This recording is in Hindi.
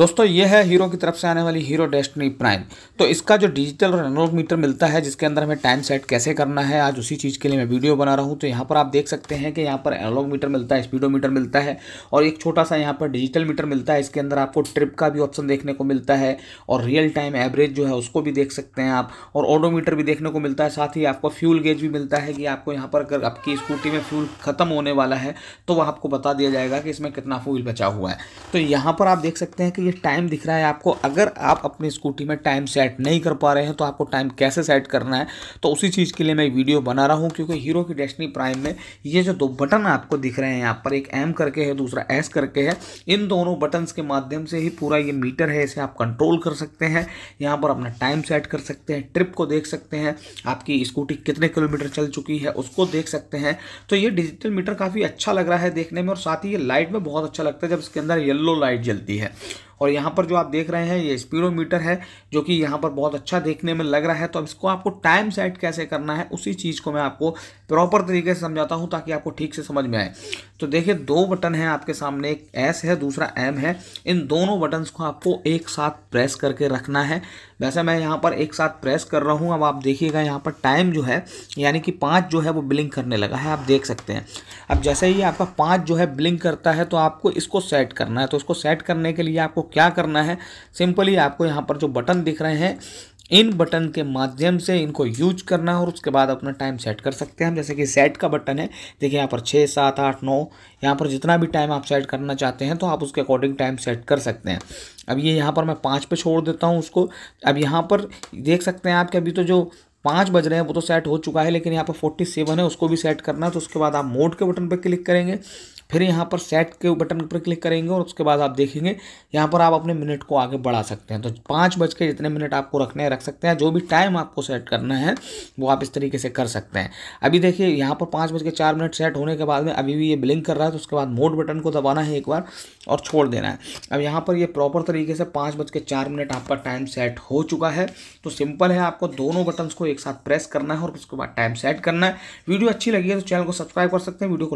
दोस्तों ये है हीरो की तरफ से आने वाली हीरो डेस्टनी प्राइम तो इसका जो डिजिटल और एनोलॉग मीटर मिलता है जिसके अंदर हमें टाइम सेट कैसे करना है आज उसी चीज़ के लिए मैं वीडियो बना रहा हूँ तो यहाँ पर आप देख सकते हैं कि यहाँ पर एनोलॉग मीटर मिलता है स्पीडो मीटर मिलता है और एक छोटा सा यहाँ पर डिजिटल मीटर मिलता है इसके अंदर आपको ट्रिप का भी ऑप्शन देखने को मिलता है और रियल टाइम एवरेज जो है उसको भी देख सकते हैं आप और ऑडोमीटर भी देखने को मिलता है साथ ही आपको फ्यूल गेज भी मिलता है कि आपको यहाँ पर अगर आपकी स्कूटी में फ्यूल ख़त्म होने वाला है तो वह आपको बता दिया जाएगा कि इसमें कितना फ्यूल बचा हुआ है तो यहाँ पर आप देख सकते हैं कि ये टाइम दिख रहा है आपको अगर आप अपनी स्कूटी में टाइम सेट नहीं कर पा रहे हैं तो आपको टाइम कैसे सेट करना है तो उसी चीज़ के लिए मैं वीडियो बना रहा हूँ क्योंकि हीरो की डेस्टनी प्राइम में ये जो दो बटन आपको दिख रहे हैं यहाँ पर एक एम करके है दूसरा एस करके है इन दोनों बटन्स के माध्यम से ही पूरा ये मीटर है इसे आप कंट्रोल कर सकते हैं यहाँ पर अपना टाइम सेट कर सकते हैं ट्रिप को देख सकते हैं आपकी स्कूटी कितने किलोमीटर चल चुकी है उसको देख सकते हैं तो ये डिजिटल मीटर काफ़ी अच्छा लग रहा है देखने में और साथ ही ये लाइट में बहुत अच्छा लगता है जब इसके अंदर येल्लो लाइट जलती है और यहाँ पर जो आप देख रहे हैं ये स्पीडोमीटर है जो कि यहाँ पर बहुत अच्छा देखने में लग रहा है तो अब इसको आपको टाइम सेट कैसे करना है उसी चीज़ को मैं आपको प्रॉपर तरीके से समझाता हूँ ताकि आपको ठीक से समझ में आए तो देखिए दो बटन हैं आपके सामने एक एस है दूसरा एम है इन दोनों बटन्स को आपको एक साथ प्रेस करके रखना है वैसे मैं यहाँ पर एक साथ प्रेस कर रहा हूँ अब आप देखिएगा यहाँ पर टाइम जो है यानी कि पाँच जो है वो ब्लिंक करने लगा है आप देख सकते हैं अब जैसे ही आपका पाँच जो है ब्लिंक करता है तो आपको इसको सेट करना है तो इसको सेट करने के लिए आपको क्या करना है सिंपली आपको यहाँ पर जो बटन दिख रहे हैं इन बटन के माध्यम से इनको यूज करना है और उसके बाद अपना टाइम सेट कर सकते हैं हम जैसे कि सेट का बटन है देखिए यहाँ पर छः सात आठ नौ यहाँ पर जितना भी टाइम आप सेट करना चाहते हैं तो आप उसके अकॉर्डिंग टाइम सेट कर सकते हैं अब ये यहाँ पर मैं पाँच पे छोड़ देता हूँ उसको अब यहाँ पर देख सकते हैं आप कि अभी तो जो पाँच बज रहे हैं वो तो सेट हो चुका है लेकिन यहाँ पर फोर्टी सेवन है उसको भी सेट करना है तो उसके बाद आप मोड के बटन पर क्लिक करेंगे फिर यहाँ पर सेट के बटन पर क्लिक करेंगे और उसके बाद आप देखेंगे यहाँ पर आप अपने मिनट को आगे बढ़ा सकते हैं तो पाँच बज के जितने मिनट आपको रखने हैं रख सकते हैं जो भी टाइम आपको सेट करना है वो आप इस तरीके से कर सकते हैं अभी देखिए यहाँ पर पाँच बज के चार मिनट सेट होने के बाद में अभी भी ये ब्लिंक कर रहा है तो उसके बाद मोड बटन को दबाना है एक बार और छोड़ देना है अब यहाँ पर ये प्रॉपर तरीके से पाँच बज के चार मिनट आपका टाइम सेट हो चुका है तो सिंपल है आपको दोनों बटन्स को एक साथ प्रेस करना है और उसके बाद टाइम सेट करना है वीडियो अच्छी लगी है तो चैनल को सब्सक्राइब कर सकते हैं वीडियो को